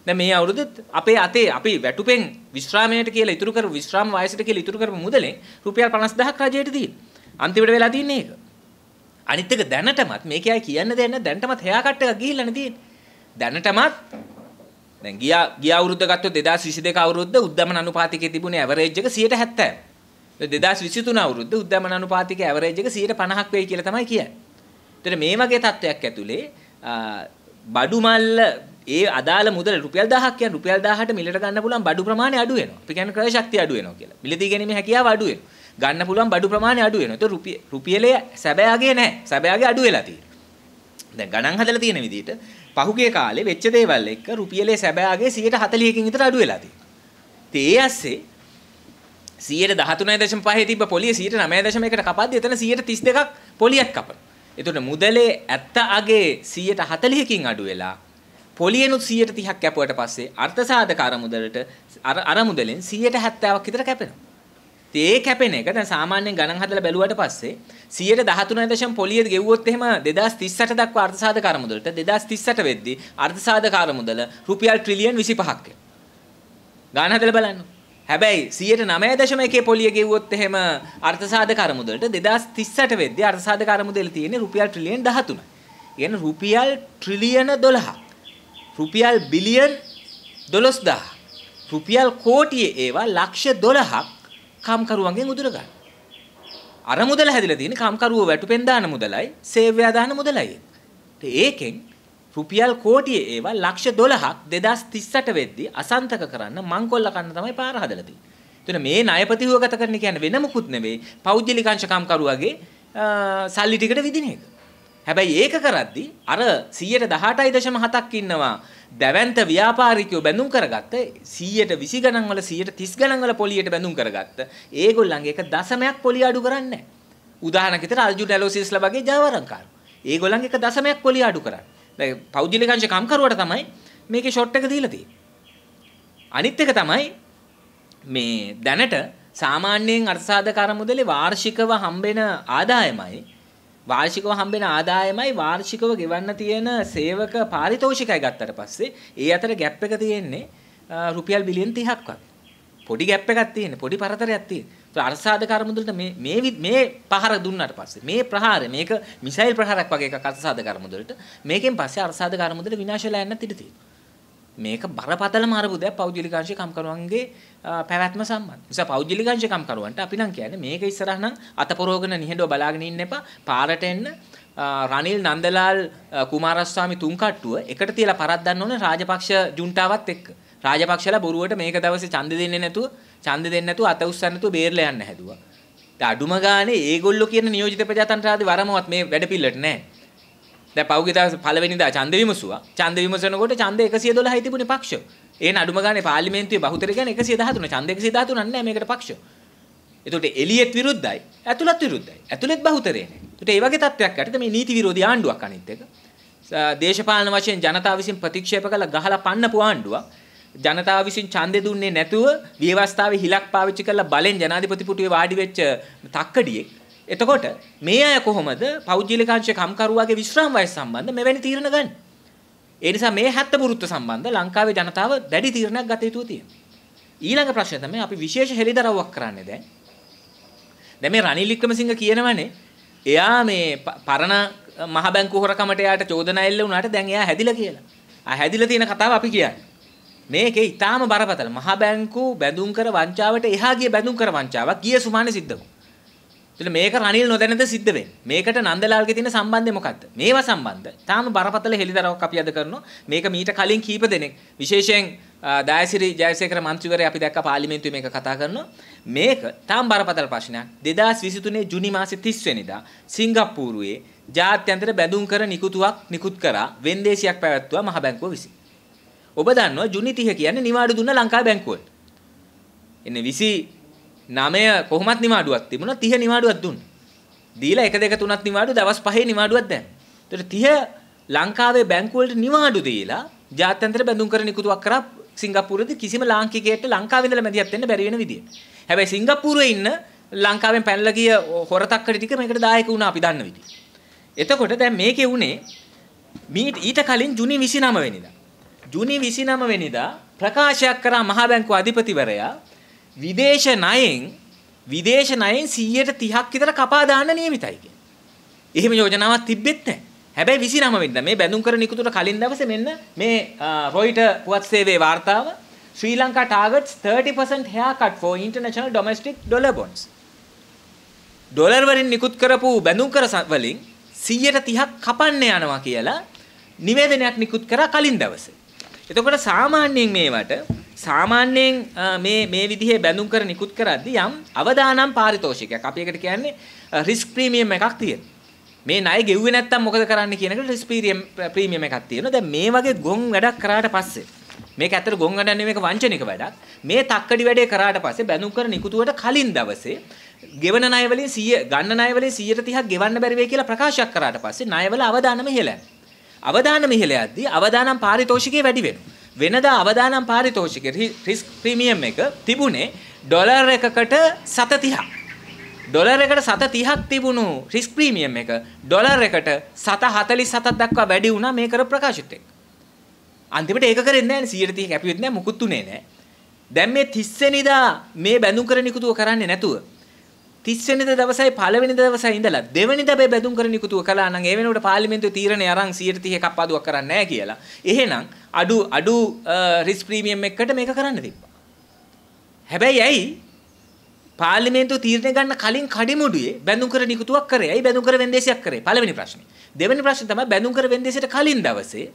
දැන් මේ අවුරුද්දත් අපේ අතේ අපි වැටුපෙන් විශ්‍රාමයට කියලා ඉතුරු කරපු විශ්‍රාම වයසට කියලා ඉතුරු කරපු මුදලෙන් රුපියල් 50000ක් රජයට දීලා. අන්තිමට වෙලා තින්නේ ඒක. අනිත් එක දැනටමත් මේකයි කියන්න දෙයක් නැහැ දැනටමත් හෙයා කට් එක ගිහිල්ලා නැදී. දැනටමත් දැන් ගියා ගිය අවුරුද්ද ගත්තොත් 2022 අවුරුද්ද උද්දමන අනුපාතිකයේ තිබුණේ ඇවරේජ් එක 170. 2023 අවුරුද්ද උද්දමන අනුපාතිකයේ ඇවරේජ් එක 150ක් වෙයි කියලා තමයි කියන්නේ. ඒතර මේ වගේ තත්ත්වයක් ඇතුලේ බඩු මල්ල ඒ අදාළ මුදල රුපියල් 1000ක් කියන රුපියල් 1000ට මිලට ගන්න පුළුවන් බඩු ප්‍රමාණය අඩු වෙනවා. අපි කියන්නේ ක්‍රය ශක්තිය අඩු වෙනවා කියලා. මිලදී ගැනීමේ හැකියාව අඩු වෙනවා. ගන්න පුළුවන් බඩු ප්‍රමාණය අඩු වෙනවා. ඒතකොට රුපිය රුපියලේ සැබෑගේ නැහැ. සැබෑගේ අඩු වෙලා තියෙනවා. දැන් ගණන් හදලා තියෙන විදිහට පහුගිය කාලේ වෙච්ච දේවල් එක්ක රුපියලේ සැබෑගේ 140කින් විතර අඩු වෙලා තියෙනවා. ඉතින් ඒ ඇස්සේ 113.5 තිබ්බ පොලිය 109.1කට කපද්දී එතන 132ක් පොලියක් කපනවා. එතකොට මුදලේ ඇත්ත අගේ 140කින් අඩු වෙලා පොලියනුත් 130ක් කැපුවට පස්සේ අර්ථසාධක අරමුදලට අරමුදලෙන් 170ක් විතර කැපෙනවා. ඒ කැපෙන එක දැන් සාමාන්‍යයෙන් ගණන් හදලා බැලුවට පස්සේ 113. පොලිය ගෙවුවොත් එහෙම 2038 දක්වා අර්ථසාධක අරමුදලට 2038 වෙද්දී අර්ථසාධක අරමුදල රුපියල් ට්‍රිලියන් 25ක් ගණන් හදලා බලන්න. හැබැයි 109.1 පොලිය ගෙවුවොත් එහෙම අර්ථසාධක අරමුදලට 2038 වෙද්දී අර්ථසාධක අරමුදල තියෙන්නේ රුපියල් ට්‍රිලියන් 13. කියන්නේ රුපියල් ට්‍රිලියන 12ක්. රුපියල් බිලියන් 12000 රුපියල් කෝටියේ ඒවා ලක්ෂ 12ක් කම්කරුවන්ගෙන් උදුර ගන්න. අර මුදල හැදිලා තියෙන්නේ කම්කරුවෝ වැටුපෙන් දාන මුදලයි, සේවයා දාන මුදලයි. ඒකෙන් රුපියල් කෝටියේ ඒවා ලක්ෂ 12ක් 2038 වෙද්දී අසන්තක කරන්න මංකොල්ල කන්න තමයි පාර හදලා තියෙන්නේ. එතන මේ ණයපතිව ගත කරන්න කියන්නේ වෙන මොකුත් නෙවෙයි පෞද්ගලික අංශකම්කරුවගේ සල්ලි ටිකට විදින එක. හැබැයි ඒක කරද්දි අර 118.7ක් ඉන්නවා දැවැන්ත ව්‍යාපාරිකයෝ බැඳුම් කරගත්ත 120 ගණන් වල 130 ගණන් වල පොලියට බැඳුම් කරගත්ත ඒගොල්ලන්ගේ එක දශමයක් පොලිය අඩු කරන්නේ උදාහරණයක් විතර අර්ජුන් ඇලෝසිස්ලා වගේ ජාවරංකාර ඒගොල්ලන්ගේ එක දශමයක් පොලිය අඩු කරන්නේ දැන් පෞද්ගලිකංශ කම්කරුවට තමයි මේකේ ෂොට් එක දීලා තියෙන්නේ අනිත් එක තමයි මේ දැනට සාමාන්‍යයෙන් අර්ථසාධක අරමුදලේ වාර්ෂිකව හම්බෙන ආදායමයි වාර්ෂිකව හම්බෙන ආදායමයි වාර්ෂිකව ගෙවන්න තියෙන සේවක පාරිතෝෂිකයි ගත්තට පස්සේ ඒ අතර ගැප් එක තියෙන්නේ රුපියල් බිලියන් 30ක් වගේ. පොඩි ගැප් එකක් තියෙන, පොඩි පරතරයක් තියෙන. ඒක අර්ථසාධක අරමුදලට මේ මේ මේ පහර දුන්නාට පස්සේ මේ ප්‍රහාරය මේක මිසයිල් ප්‍රහාරයක් වගේ එකක් අර්ථසාධක අරමුදලට මේකෙන් පස්සේ අර්ථසාධක අරමුදල විනාශ වෙලා යන්නත් ඉඩ තියෙනවා. මේක බරපතල මාරබුදයක් පෞද්ගලිකාංශකම්කරුවන්ගේ පැවැත්ම සම්බන්ධ. නිසා පෞද්ගලිකාංශකම්කරුවන්ට අපි නම් කියන්නේ මේක ඉස්සරහ නම් අතපොරෝගන නිහඬව බලාගෙන ඉන්න එපා. පාරට එන්න රනිල් නන්දලාල් කුමාරස්වාමි තුන්කට්ටුව එකට තියලා පරද්දන්න ඕනේ රාජපක්ෂ ජුන්ටාවත් එක්ක. රාජපක්ෂලා බොරුවට මේක දවසේ ඡන්ද දෙන්නේ නැතුව ඡන්ද දෙන්නේ නැතුව අත උස්සන්නේ නැතුව බේරලා යන්න හැදුවා. ඒ අඩුම ගානේ ඒගොල්ලෝ කියන නියෝජිත ප්‍රජාතන්ත්‍රවාදී වරමවත් මේ වැඩ පිළිලට නැහැ. දැන් පහුගිය දවස් පළවෙනිදා ඡන්ද විමසුවා. ඡන්ද විමසනකොට ඡන්ද 112යි තිබුණේ පක්ෂ. ඒන අඩුම ගානේ පාර්ලිමේන්තුවේ බහුතරය කියන්නේ 113. ඡන්ද 113ක් නෑ මේකට පක්ෂ. එතකොට එළියෙත් විරුද්ධයි, ඇතුළත් විරුද්ධයි. ඇතුළෙත් බහුතරය නෑ. එතකොට මේ වගේ තත්ත්වයක් යටතේ මේ නීති විරෝධී ආණ්ඩුවක් අනිත් එක. දේශපාලන වශයෙන් ජනතාව විසින් ප්‍රතික්ෂේප කළ ගහලා පන්නපු ආණ්ඩුවක්. ජනතාව විසින් ඡන්දෙ දුන්නේ නැතුව විවස්ථාවේ හිලක් පාවිච්චි කරලා බලෙන් ජනාධිපති පුටුවේ වාඩි වෙච්ච තක්කඩියෙක් එතකොට මේ අය කොහොමද පෞද්ගලිකාංශයේ කම්කරුවාගේ විශ්‍රාම වයස සම්බන්ධ මෙවැනි තීරණ ගන්න? ඒ නිසා මේ 70 පුරුත්තු සම්බන්ධ ලංකාවේ ජනතාව දැඩි තීරණයක් ගත යුතුව තියෙනවා. ඊළඟ ප්‍රශ්නය තමයි අපි විශේෂ හෙළිදරව්වක් කරන්නේ දැන්. දැන් මේ රනිල් වික්‍රමසිංහ කියනවනේ එයා මේ පරණ මහ බැංකු හොරකමට එයාට චෝදනා එල්ල වුණාට දැන් එයා හැදිලා කියලා. ආ හැදිලා තියෙන කතාව අපි කියන්නේ. මේකේ ඊටාම බරපතල මහ බැංකු බැඳුම් කර වංචාවට එහා ගිය බැඳුම් කර වංචාවක් ගිය සුමානේ සිද්ධ වුණා. එතන මේක රනිල් නොදැනද සිද්ධ වෙන්නේ. මේකට නන්දලාල්ගේ තියෙන සම්බන්ධය මොකක්ද? මේවා සම්බන්ධ. තාම බරපතල හෙලිදරව්වක් අපි අද කරනවා. මේක මීට කලින් කීප දෙනෙක් විශේෂයෙන් දයසිරි ජයසේකර මන්ත්‍රීවරයා අපි දැක්ක පාර්ලිමේන්තුවේ මේක කතා කරනවා. මේක තාම බරපතල ප්‍රශ්නයක්. 2023 ජුනි මාසේ 30 වෙනිදා සිංගප්පූරුවේ ජාත්‍යන්තර බැඳුම් කර නිකුතුවක් නිකුත් කරා වෙන්දේසියක් පැවැත්වුවා මහ බැංකුව විසින්. ඔබ දන්නවා ජුනි 30 කියන්නේ නිවාඩු දුන්න ලංකා බැංකුවට. එන්නේ 20 නමය කොහොමත් නිවාඩුවක් තිබුණා 30 නිවාඩුවක් දුන්නා. දීලා 1 2 3ක් නිවාඩු දවස් 5 නිවාඩුවක් දැන්. ඒතට 30 ලංකාවේ බැංකුවලට නිවාඩු දීලා ජාත්‍යන්තර බැඳුම් කර නිකුතුවක් කරා සිංගප්පූරුවේදී කිසිම ලාංකිකයෙක්ට ලංකාවේ ඉඳලා මැදිහත් වෙන්න බැරි වෙන විදිය. හැබැයි සිංගප්පූරුවේ ඉන්න ලංකාවෙන් පැනලා ගිය හොරතක්කඩ ටික මේකට දායක වුණා අපි දන්න විදිය. එතකොට දැන් මේකේ උනේ ඊට කලින් ජුනි 29 වෙනිදා. ජුනි 29 වෙනිදා ප්‍රකාශයක් කරා මහා බැංකුව අධිපතිවරයා විදේශ ණයෙන් විදේශ ණයෙන් 130ක් විතර කපා දාන්න නියමිතයි කියන්නේ. එහෙම යෝජනාවක් තිබෙත් නැහැ. හැබැයි 29 වෙනිදා මේ බැඳුම් කරන ඉක්තුට කලින් දවසේ මෙන්න මේ රොයිටර් පුවත් සේවයේ වාර්තාව Sri Lanka targets 30% haircut for international domestic dollar bonds. Dollar වලින් නිකුත් කරපු බැඳුම් කර වලින් 130ක් කපන්න යනවා කියලා නිවේදනයක් නිකුත් කරා කලින් දවසේ. එතකොට සාමාන්‍යයෙන් මේවට සාමාන්‍යයෙන් මේ මේ විදිහේ බැඳුම් කර නිකුත් කරද්දී යම් අවදානම් පාරිතෝෂිකයක් අපි ඒකට කියන්නේ රිස්ක් ප්‍රීමියම් එකක් තියෙනවා. මේ ණය ගෙව්වේ නැත්තම් මොකද කරන්න කියන එකට රිස්ක් ප්‍රීමියම් ප්‍රීමියම් එකක් තියෙනවා. දැන් මේ වගේ ගොන් වැඩක් කරාට පස්සේ මේක ඇත්තට ගොන් වැඩක් නෙමෙයි මේක වංචනික වැඩක්. මේ තක්කඩි වැඩේ කරාට පස්සේ බැඳුම් කර නිකුතුවට කලින් දවසේ ගෙවන ණය වලින් 100 ගන්න ණය වලින් 130ක් ගෙවන්න බැරි වෙයි කියලා ප්‍රකාශයක් කරාට පස්සේ ණය වල අවදානම ඉහළයි. අවදානම ඉහළ යද්දී අවදානම් පාරිතෝෂිකය වැඩි වෙනවා. වෙනදා අවදානම් පාරිතෝෂික රිස්ක් ප්‍රීමියම් එක තිබුණේ ඩොලර් එකකට සත තිහා. ඩොලර් එකට සත තිහක් තිබුණු රිස් ප්‍රීමියම් එක ඩොලර් එකට සත හතලි සතක් දක්වා වැඩි වුණා මේ කර ප්‍රකාශිත එක්ක. අන්තිමට ඒක කරන්නේ නැහැ සියයට 30 කැපියෙත් නැහැ මුකුත් උනේ නැහැ. දැන් මේ 30 වෙනිදා මේ බැඳුම් කර නිකුතුව කරන්නේ නැතුව 30 වෙනිදා දවසේ පළවෙනිදා දවසේ ඉඳලා දෙවෙනිදා මේ බැඳුම් කරන නිකුතුව කළා නම් ඒ වෙනකොට පාර්ලිමේන්තුවේ තීරණය අරන් 130ක අප්පාදුවක් කරන්නේ නැහැ කියලා. එහෙනම් අඩු අඩු රිස් ප්‍රීමියම් එකකට මේක කරන්න තිබ්බා. හැබැයි ඇයි පාර්ලිමේන්තුව තීරණය ගන්න කලින් කඩිමුඩුවේ බැඳුම් කර නිකුතුවක් කරේ. ඇයි බැඳුම් කර වෙන්දේසියක් කරේ? පළවෙනි ප්‍රශ්නේ. දෙවෙනි ප්‍රශ්නේ තමයි බැඳුම් කර වෙන්දේසියට කලින් දවසේ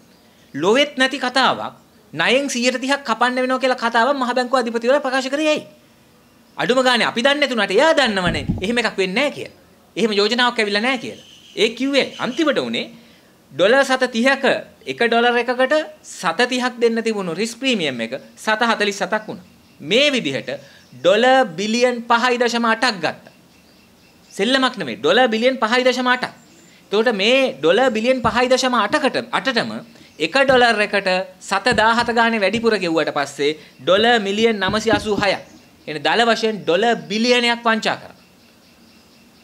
ලොවෙත් නැති කතාවක් ණයෙන් 130ක් කපන්න වෙනවා කියලා කතාවක් මහ බැංකුව අධිපතිවරයා ප්‍රකාශ කරේ ඇයි? අඩුම ගානේ අපි දන්නේ නැතුණාට එයා දන්නවනේ. එහෙම එකක් වෙන්නේ නැහැ කියලා. එහෙම යෝජනාවක් ඇවිල්ලා නැහැ කියලා. ඒ කිව්වේ අන්තිමට උනේ ඩොලර් 730ක 1 ඩොලර් එකකට 730ක් දෙන්න තිබුණු රිස්ක් ප්‍රීමියම් එක 747ක් වුණා. මේ විදිහට ඩොලර් බිලියන් 5.8ක් ගත්තා. සෙල්ලමක් නෙමෙයි ඩොලර් බිලියන් 5.8ක්. එතකොට මේ ඩොලර් බිලියන් 5.8කට 8ටම 1 ඩොලර් එකට 717 ගානේ වැඩිපුර ගෙව්වට පස්සේ ඩොලර් මිලියන් 986ක් එන දල වශයෙන් ඩොලර් බිලියනයක් වංචා කරනවා.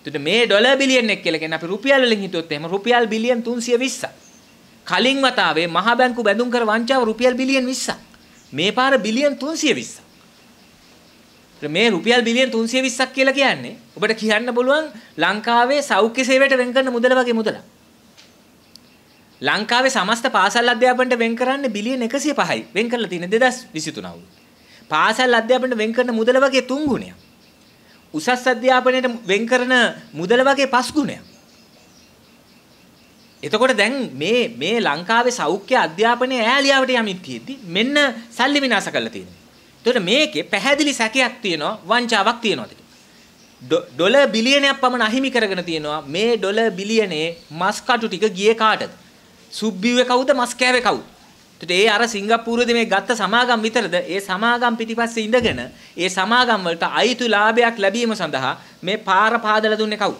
එතකොට මේ ඩොලර් බිලියන් එක කියලා කියන්නේ අපි රුපියල් වලින් හිතුවොත් එහෙම රුපියල් බිලියන් 320ක්. කලින් වතාවේ මහා බැංකු බැඳුම් කර වංචාව රුපියල් බිලියන් 20ක්. මේ පාර බිලියන් 320ක්. මේ රුපියල් බිලියන් 320ක් කියලා කියන්නේ ඔබට කියන්න පුළුවන් ලංකාවේ සෞඛ්‍ය සේවයට වෙන් කරන මුදල වගේ මුදලක්. ලංකාවේ සමස්ත පාසල් අධ්‍යාපනයට වෙන් කරන්නේ බිලියන් 105යි. වෙන් කරලා තියෙන 2023 අවුරුද්දේ. පාසල් අධ්‍යාපනයට වෙන් කරන මුදල වගේ තුන් ගුණයක්. උසස් අධ්‍යාපනයට වෙන් කරන මුදල වගේ පස් ගුණයක්. එතකොට දැන් මේ මේ ලංකාවේ සෞඛ්‍ය අධ්‍යාපනයේ ඈලියාවට යමින් තියෙද්දි මෙන්න සල්ලි විනාශ කරලා තියෙනවා. එතකොට මේකේ පැහැදිලි සැකයක් තියෙනවා වංචාවක් තියෙනවා දෙක. ඩොලර් බිලියනයක් පමණ අහිමි කරගෙන තියෙනවා මේ ඩොලර් බිලියනේ මස් කටු ටික ගියේ කාටද? සුබ්බිව්වේ කවුද මස් කෑවේ කවුද? ඒත් ඒ අර සිංගප්පූරුවේදී මේ ගත්ත සමාගම් විතරද ඒ සමාගම් පිටිපස්සේ ඉඳගෙන ඒ සමාගම් වලට අයිතු ලාභයක් ලැබීම සඳහා මේ පාර පාදලා දුන්නේ කවුද?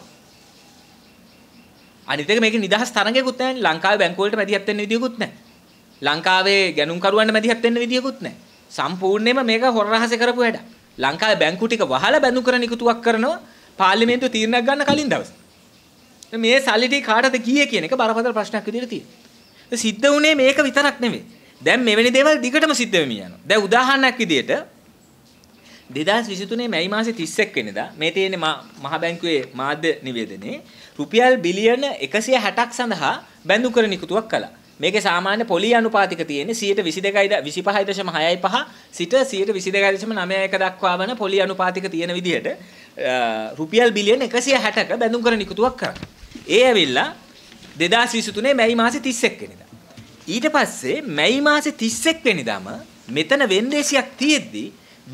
අනිත් එක මේකේ නිදහස් තරඟයක්වත් නැහැ නේ ලංකාවේ බැංකු වලට මැදිහත් වෙන්න විදියකුත් නැහැ ලංකාවේ ගණන් කරුවන්ට මැදිහත් වෙන්න විදියකුත් නැහැ සම්පූර්ණයෙන්ම මේක හොර රහස කරපු වැඩ ලංකාවේ බැංකු ටික වහලා බැඳු කරන එකතුවක් කරනවා පාර්ලිමේන්තුව තීරණයක් ගන්න කලින් දවසේ මේ සල්ලි ටික කාටද ගියේ කියන එක බරපතල ප්‍රශ්නයක් විදියට තියෙනවා සිද්ධ වුණේ මේක විතරක් නෙමෙයි. දැන් මෙවැනි දේවල් දිගටම සිද්ධ වෙමින් යනවා. දැන් උදාහරණයක් විදියට 2023 මැයි මාසේ 31 වෙනිදා මේ තියෙන මහ බැංකුවේ මාධ්‍ය නිවේදනයේ රුපියල් බිලියන 160ක් සඳහා බැඳුකර නිකුතුවක් කළා. මේකේ සාමාන්‍ය පොලී අනුපාතික තියෙන්නේ 122.25.65 සිට 122.91 දක්වා වන පොලී අනුපාතික තියෙන විදිහට රුපියල් බිලියන 160ක බැඳුම්කර නිකුතුවක් කරා. ඒ ඇවිල්ලා 2023 මැයි මාසේ 31 වෙනිදා. ඊට පස්සේ මැයි මාසේ 31 වෙනිදාම මෙතන වෙන්දේසියක් තියෙද්දි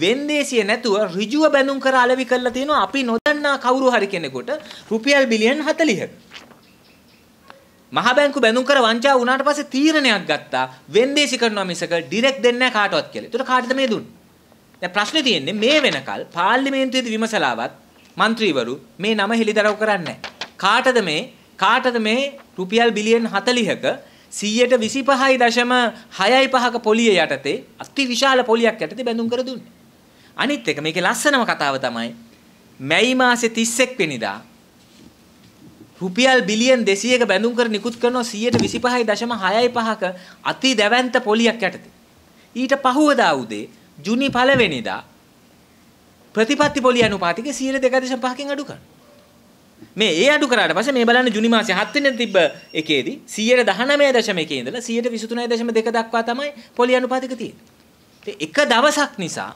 වෙන්දේසිය නැතුව ඍජුව බැඳුම් කර අලෙවි කරලා තියෙනවා අපි නොදන්නා කවුරු හරි කෙනෙකුට රුපියල් බිලියන් 40ක්. මහ බැංකු බැඳුම් කර වංචා වුණාට පස්සේ තීරණයක් ගත්තා වෙන්දේසි කරනවා මිසක ඩිරෙක්ට් දෙන්නේ නැහැ කාටවත් කියලා. ඒතර කාටද මේ දුන්නේ? දැන් ප්‍රශ්නේ තියෙන්නේ මේ වෙනකල් පාර්ලිමේන්තුවේදී විමසලාවත් മന്ത്രിවරු මේ නම හෙළිදරව් කරන්නේ නැහැ. කාටද මේ කාටද මේ රුපියල් බිලියන් 40ක 125.65ක පොලිය යටතේ අතිවිශාල පොලියක් යටතේ බැඳුම් කර දුන්නේ. අනිත් එක මේකේ ලස්සනම කතාව තමයි මැයි මාසේ 31 වෙනිදා රුපියල් බිලියන් 200ක බැඳුම් කර නිකුත් කරනවා 125.65ක අති දැවැන්ත පොලියක් යටතේ. ඊට පහුවදා උදේ ජුනි පළවෙනිදා ප්‍රතිපත්ති පොලිය අනුපාතික 102.5කින් අඩු කරනවා. මේ ඒ අඩු කරාට පස්සේ මේ බලන්න ජුනි මාසේ 7 වෙනිදා තිබ්බ එකේදී 119.1 ඉඳලා 123.2 දක්වා තමයි පොලි අනුපාතික තියෙන්නේ. එක දවසක් නිසා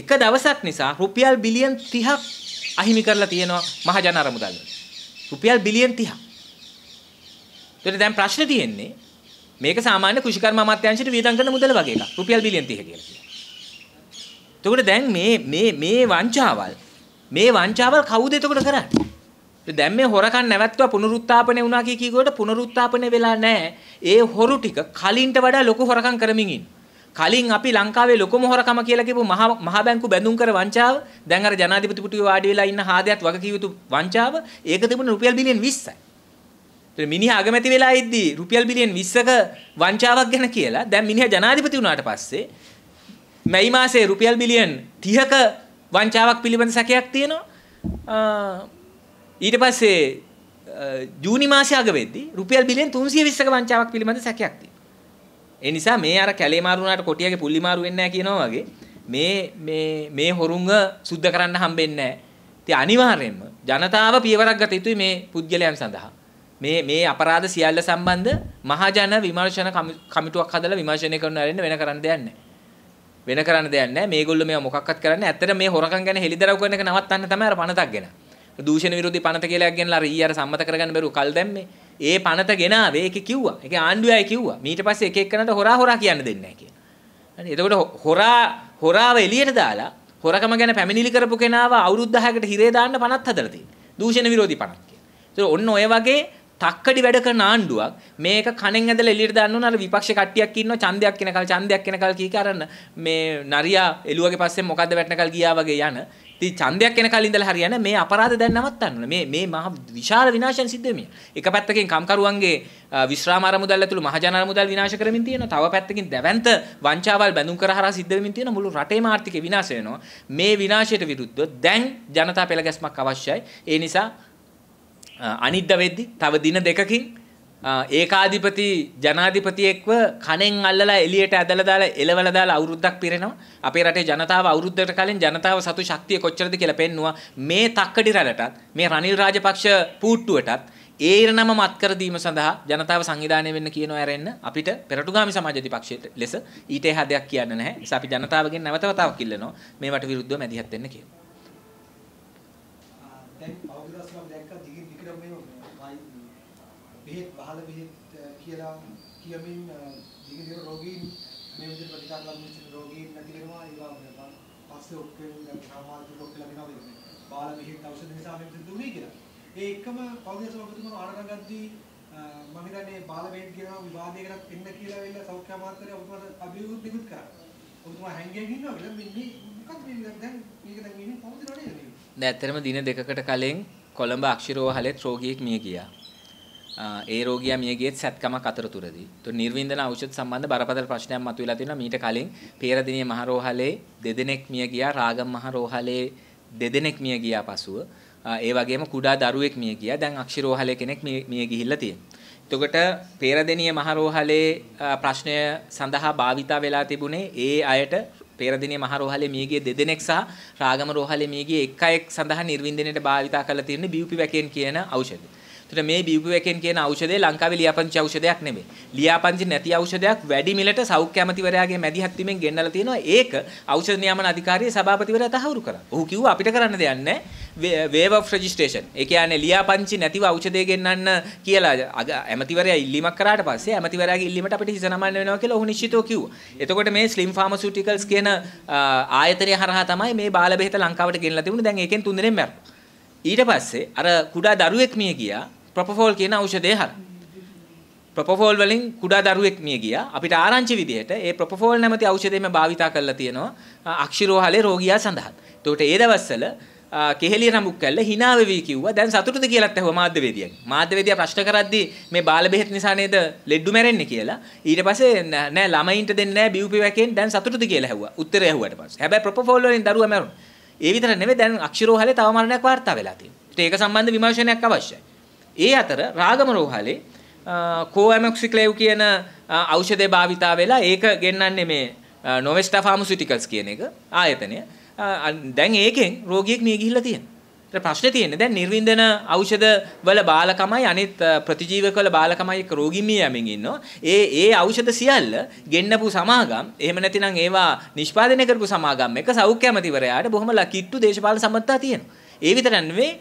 එක දවසක් නිසා රුපියල් බිලියන් 30ක් අහිමි කරලා තියෙනවා මහජන අරමුදල් වලින්. රුපියල් බිලියන් 30ක්. ඒතර දැන් ප්‍රශ්නේ තියෙන්නේ මේක සාමාන්‍ය කෘෂිකර්ම අමාත්‍යාංශයට වියදම් කරන මුදල වගේ එකක්. රුපියල් බිලියන් 30 කියලා කියනවා. එතකොට දැන් මේ මේ මේ වංචාවල් මේ වංචාවල් කවුද එතකොට කරන්නේ? දැන් මේ හොරකම් නැවැත්තුවා පුනරුත්ථාපනය වුණා කිය කීකොට පුනරුත්ථාපනය වෙලා නැහැ. ඒ හොරු ටික කලින්ට වඩා ලොකු හොරකම් කරමින් ඉන්නේ. කලින් අපි ලංකාවේ ලොකුම හොරකම කියලා කියපු මහා මහා බැංකු බැඳුම් කර වංචාව දැන් අර ජනාධිපතිපිටියේ වාඩි වෙලා ඉන්න හාදයට වග කිය යුතු වංචාව ඒක තිබුණ රුපියල් බිලියන් 20යි. ඒතර මිනිහා අගමැති වෙලා ඉද්දී රුපියල් බිලියන් 20ක වංචාවක් ගැන කියලා දැන් මිනිහා ජනාධිපති වුණාට පස්සේ මැයි මාසේ රුපියල් බිලියන් 30ක වංචාවක් පිළිබඳ සැකයක් තියෙනවා. ඊට පස්සේ ජූනි මාසයේ අග වෙද්දී රුපියල් බිලියන් 320ක වංචාවක් පිළිබඳ සැකයක් තියෙනවා. ඒ නිසා මේ අර කැලේ මාරු වුණාට කොටියගේ පුල්ලි මාරු වෙන්නේ නැහැ කියනවා වගේ මේ මේ මේ හොරුංග සුද්ධ කරන්න හම්බෙන්නේ නැහැ. ඉතින් අනිවාර්යයෙන්ම ජනතාව පියවරක් ගත යුතුයි මේ පුද්ගලයන් සඳහා. මේ මේ අපරාධ සියල්ල සම්බන්ධ මහජන විමර්ශන කමිටුවක් හදලා විමර්ශනය කරන අරින්න වෙන කරන්න දෙයක් නැහැ. වෙන කරන්න දෙයක් නැහැ. මේගොල්ලෝ මේවා මොකක්වත් කරන්නේ. ඇත්තට මේ හොරකම් ගැන හෙලිදරව් කරන එක නවත්තන්න තමයි අර පනතක් ගෙනා. දූෂණ විරෝධී පනත කියලා එකක් ගෙනලා ඊයර සම්මත කරගන්න බැරුව කල් දැම්මේ. ඒ පනත ගෙනාවේ ඒක කිව්වා. ඒක ආණ්ඩුවයි කිව්වා. ඊට පස්සේ එක එක්කනට හොරා හොරා කියන්න දෙන්නේ නැහැ කියලා. හරි. එතකොට හොරා හොරාව එළියට දාලා හොරකම ගැන පැමිණිලි කරපු කෙනාව අවුරුදු 10කට හිරේ දාන්න පනත් හදලා තියෙනවා. දූෂණ විරෝධී පනත් කියලා. ඔන්න ඔය වගේ තක්කඩි වැඩ කරන ආණ්ඩුවක් මේක කණෙන් ඇදලා එළියට දාන්න ඕන අර විපක්ෂ කට්ටියක් ඉන්නවා ඡන්දයක් කෙනකල් ඡන්දයක් කෙනකල් කී කරන්න මේ නරියා එළුවගේ පස්සේ මොකද්ද වැටෙනකල් ගියා වගේ යන ඉතින් ඡන්දයක් එන කලින් ඉඳලා හරියන්නේ මේ අපරාධ දැන් නවත්තන්න ඕනේ. මේ මේ මහ විශාල විනාශයන් සිද්ධ වෙමිය. එක පැත්තකින් කම්කරුවන්ගේ විශ්‍රාම අරමුදල් ඇතුළු මහජන අරමුදල් විනාශ කරමින් තියෙනවා. තව පැත්තකින් දැවැන්ත වංචාවල් බැඳුම් කරහරා සිද්ධ වෙමින් තියෙන මුළු රටේම ආර්ථිකය විනාශ වෙනවා. මේ විනාශයට විරුද්ධව දැන් ජනතා පෙළ ගැස්මක් අවශ්‍යයි. ඒ නිසා අනිද්දා වෙද්දි තව දින දෙකකින් ඒකාධිපති ජනාධිපතියෙක්ව කණෙන් අල්ලලා එලියට ඇදලා දාලා එලවලා දාලා අවුරුද්දක් පිරෙනවා. අපේ රටේ ජනතාව අවුරුද්දකට කලින් ජනතාව සතු ශක්තිය කොච්චරද කියලා පෙන්නවා. මේ තක්කඩි රටටත් මේ රනිල් රාජපක්ෂ පූට්ටුවටත් ඒ ඉරණම මත් කර දීම සඳහා ජනතාව සංවිධානය වෙන්න කියනවා ඇරෙන්න අපිට පෙරටුගාමි සමාජවාදී පක්ෂයට ලෙස ඊට එහා දෙයක් කියන්න නැහැ. ඒ නිසා අපි ජනතාවගෙන් නැවත වතාවක් ඉල්ලනවා මේවට විරුද්ධව මැදිහත් වෙන්න කියලා. පහළ බෙහෙත් කියලා කියමින් දිගදිව රෝගීන් මේ විදිහට ප්‍රතිකාර ලබමින් සිටින රෝගීන් නැතිවෙනවා ඒවා පස්සේ ඔක්කොම සාමාජික ලොක්ක ලබනවා බාල බෙහෙත් ඖෂධ නිසා මේ විදිහට දුන්නේ කියලා. ඒ එකම පෞද්ගලික සභාපතිතුමා ආරණගද්දී මම හිතන්නේ බාල බෙහෙත් කියනවා විවාදයකට එන්න කියලා වෙලා සෞඛ්‍ය අමාත්‍යරය ඔබතුමාට අභියෝග දෙකුත් කරා. ඔබතුමා හැංගියෙන් ඉන්නවා කියලා මෙන්න මොකක්ද මේ දැන් මේක දැන් මේ පෞද්ගලික නේද? දැන් ඇත්තටම දින දෙකකට කලින් කොළඹ අක්ෂිරෝහලෙත් රෝගියෙක් මිය ගියා. ඒ රෝගියා මියගියත් සැත්කමක් අතරතුරදී. ඒතොර නිර්වින්දන ඖෂධ සම්බන්ධ බරපතල ප්‍රශ්නයක් මතුවලා තිනවා මීට කලින් පේරදිනිය මහරෝහලේ දෙදෙනෙක් මිය ගියා රාගම් මහරෝහලේ දෙදෙනෙක් මිය ගියා පසුව. ඒ වගේම කුඩා දරුවෙක් මිය ගියා. දැන් අක්ෂිරෝහලේ කෙනෙක් මිය ගිහිල්ලා තියෙනවා. එතකොට පේරදෙනිය මහරෝහලේ ප්‍රශ්නය සඳහා භාවිතා වෙලා තිබුණේ ඒ අයට පේරදිනේ මහරෝහලේ මියගේ දෙදෙනෙක් සහ රාගම රෝහලේ මියගේ එක් අයෙක් සඳහා නිර්වින්දනයට භාවිතා කරලා තියෙන බියුපි වැකෙන් කියන ඖෂධය. එතකොට මේ බිව්බුවකෙන් කියන ඖෂධය ලංකාවේ ලියාපදිංචි ඖෂධයක් නෙමෙයි. ලියාපදිංචි නැති ඖෂධයක් වැඩි මිලට සෞඛ්‍ය ඇමතිවරයාගේ මැදිහත් වීමෙන් ගෙන්නලා තියෙනවා. ඒක ඖෂධ නියාමන අධිකාරියේ සභාපතිවරයා තහවුරු කරා. ඔහු කිව්වා අපිට කරන්න දෙයක් නැහැ. wave of registration. ඒ කියන්නේ ලියාපදිංචි නැතිව ඖෂධය ගෙන්නන්න කියලා ඇමතිවරයා ඉල්ලීමක් කරාට පස්සේ ඇමතිවරයාගේ ඉල්ලීමට අපිට හිස නමන්න වෙනවා කියලා ඔහු නිශ්චිතව කිව්වා. එතකොට මේ Slim Pharmaceuticals කියන ආයතනය හරහා තමයි මේ බාල බෙහෙත ලංකාවට ගෙනලා තිබුණේ. දැන් ඒකෙන් තුන්දෙනෙක් මැරුණා. ඊට පස්සේ අර කුඩා දරුවෙක් මිය ගියා ප්‍රොපොෆෝල් කියන ඖෂධය හර. ප්‍රොපොෆෝල් වලින් කුඩා දරුවෙක් මිය ගියා. අපිට ආරංචි විදිහට ඒ ප්‍රොපොෆෝල් නැමැති ඖෂධයම භාවිතා කරලා තියෙනවා අක්ෂිරෝහලේ රෝගියා සඳහා. එතකොට ඒ දවස්වල කෙහෙලිය නමුක් කල්ල hina වෙවි කිව්වා. දැන් සතුටුද කියලාත් ඇහුවා මාධ්‍යවේදියෙක්. මාධ්‍යවේදියා ප්‍රශ්න කරද්දී මේ බාල බෙහෙත් නිසා නේද ලෙඩු මැරෙන්නේ කියලා. ඊට පස්සේ නෑ ළමයින්ට දෙන්නේ නෑ බිව්පි වැකෙන් දැන් සතුටුද කියලා ඇහුවා. උත්තරය ඇහුවට පස්සේ. හැබැයි ප්‍රොපොෆෝල් වලින් දරුවා මැරුණා. ඒ විතර නෙමෙයි දැන් අක්ෂිරෝහලේ තව මරණයක් වාර්තා වෙලා තියෙනවා. ඒක සම්බන්ධ විමර්ශනයක් අවශ්‍යයි. ඒ අතර රාගම රෝහලේ කෝඇමොක්සික්ලේව් කියන ඖෂධය භාවිතා වෙලා ඒක ගෙන්නන්නේ මේ නොවෙස්ටා ෆාමසුටිකල්ස් කියන එක ආයතනය. දැන් ඒකෙන් රෝගියෙක් මිය ගිහිල්ලා තියෙනවා. ඊට ප්‍රශ්නේ තියෙන්නේ දැන් නිර්වින්දන ඖෂධ වල බාලකමයි අනිත් ප්‍රතිජීවක වල බාලකමයි එක්ක රෝගී මිය යමින් ඉන්නවා. ඒ ඒ ඖෂධ සියල්ල ගෙන්නපු සමාගම් එහෙම නැතිනම් ඒවා නිෂ්පාදනය කරපු සමාගම් එක සෞඛ්‍ය අමාත්‍යවරයාට බොහොම ලකිට්ටු දේශපාලන සම්බන්ධතා තියෙනවා. ඒ විතරක් නෙවෙයි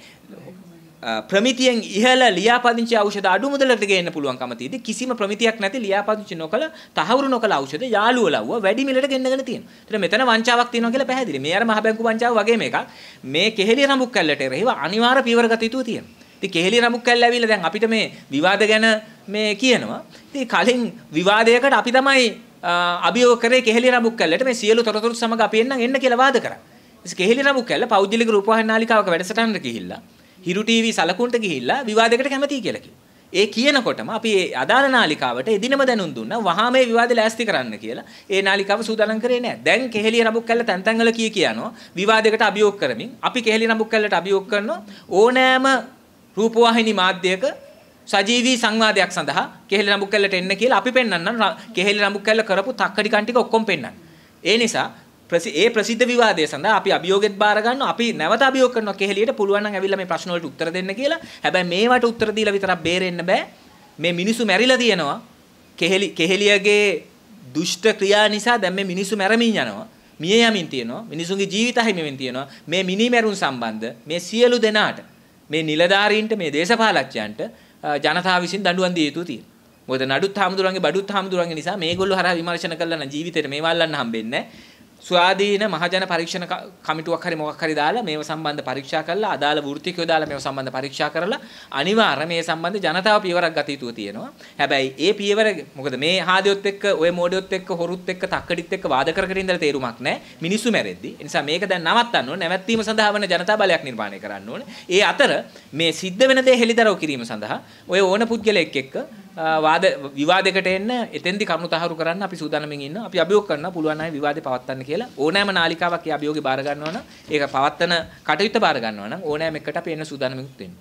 ප්‍රමිතියෙන් ඉහළ ලියාපදිංචි ඖෂධ අඩු මුදලකට ගේන්න පුළුවන්කම තියෙදි කිසිම ප්‍රමිතියක් නැති ලියාපදිංචි නොකල තහවුරු නොකල ඖෂධ යාළුව ලව්ව වැඩි මිලට ගෙන්නගෙන තියෙනවා. ඒතර මෙතන වංචාවක් තියෙනවා කියලා පැහැදිලි. මේ අර මහ බැංකු වංචාව වගේම එකක්. මේ කෙහෙලිය රඹුක් කැල්ලට එරෙහිව අනිවාර්ය පියවර ගත යුතු තියෙනවා. ඉතින් කෙහෙලිය රඹුක් කැල්ල ඇවිල්ලා දැන් අපිට මේ විවාද ගැන මේ කියනවා. ඉතින් කලින් විවාදයකට අපි තමයි අභියෝග කරේ කෙහෙලිය රඹුක් කැල්ලට මේ සියලු තොරතුරු සමග අපි එන්නම් එන්න කියලා වාද කරා. ඉතින් කෙහෙලිය රඹුක් කැල්ල පෞද්ගලික රූපවාහිනාලිකාවක වැඩසටහනකට ගිහිල්ලා හිරු ටීවී සලකුණට ගිහිල්ලා විවාදයකට කැමතියි කියලා කිව්වා. ඒ කියනකොටම අපි ඒ අදාළ නාලිකාවට එදිනම දැනුම් දුන්නා වහා මේ විවාදේ ලෑස්ති කරන්න කියලා. ඒ නාලිකාව සූදානම් කරේ නැහැ. දැන් කෙහෙලිය රඹුක් කැල්ල තැන් තැන් වල කී කියනවා විවාදයකට අභියෝග කරමින් අපි කෙහෙලිය රඹුක් කැල්ලට අභියෝග කරනවා ඕනෑම රූපවාහිනී මාධ්‍යයක සජීවී සංවාදයක් සඳහා කෙහෙලිය රඹුක් කැල්ලට එන්න කියලා අපි පෙන්වන්නම්. කෙහෙලිය රඹුක් කැල්ල කරපු තක්කඩි කන් ටික ඔක්කොම පෙන්වන්න. ඒ නිසා ඒ ප්‍රසිද්ධ විවාදය සඳහා අපි අභියෝගෙත් බාර ගන්නවා. අපි නැවත අභියෝග කරනවා කෙහෙලියට පුළුවන් නම් ඇවිල්ලා මේ ප්‍රශ්න වලට උත්තර දෙන්න කියලා. හැබැයි මේවට උත්තර දීලා විතරක් බේරෙන්න බෑ. මේ මිනිස්සු මැරිලා තියෙනවා. කෙහෙලි කෙහෙලියගේ දුෂ්ට ක්‍රියා නිසා දැන් මේ මිනිස්සු මැරමින් යනවා. මිය යමින් තියෙනවා. මිනිසුන්ගේ ජීවිත හිමිවෙන් තියෙනවා. මේ මිනිමැරුන් සම්බන්ධ මේ සියලු දෙනාට මේ නිලධාරීන්ට මේ දේශපාලකයන්ට ජනතාව විසින් දඬුවම් දිය යුතු තියෙනවා. මොකද නඩුත් හාමුදුරන්ගේ බඩුත් හාමුදුරන්ගේ නිසා මේගොල්ලෝ හරහා විමර්ශන කළා නම් ජීවිතේට මේවල්ලන්න හම්බෙන්නේ නැහැ. ස්වාධීන මහජන පරීක්ෂණ කමිටුවක් හරි මොකක් හරි දාලා මේව සම්බන්ධ පරීක්ෂා කරලා අදාළ වෘත්තිකයෝ දාලා මේව සම්බන්ධ පරීක්ෂා කරලා අනිවාර්ය මේ සම්බන්ධ ජනතාව පියවරක් ගත යුතුව තියෙනවා. හැබැයි ඒ පියවර මොකද මේ හාදියොත් එක්ක ඔය මෝඩියොත් එක්ක හොරුත් එක්ක තක්කඩිත් එක්ක වාද කර කර ඉඳලා තේරුමක් නැහැ. මිනිස්සු මැරෙද්දි. ඒ නිසා මේක දැන් නවත්තන්න ඕනේ. නැවැත්වීම සඳහා වෙන ජනතා බලයක් නිර්මාණය කරන්න ඕනේ. ඒ අතර මේ සිද්ධ වෙන දේ හෙළිදරව් කිරීම සඳහා ඔය ඕන පුද්ගලයෙක් එක්ක වාද විවාදයකට එන්න එතෙන්දි කරුණු තහවුරු කරන්න අපි සූදානමින් ඉන්න අපි අභියෝග කරන්න පුළුවන් අය විවාදේ පවත්වන්න කියලා ඕනෑම නාලිකාවක් ඒ අභියෝගේ බාර ගන්නවා නම් ඒක පවත්වන කටයුත්ත බාර ගන්නවා නම් ඕනෑම එකට අපි එන්න සූදානමින් ඉන්න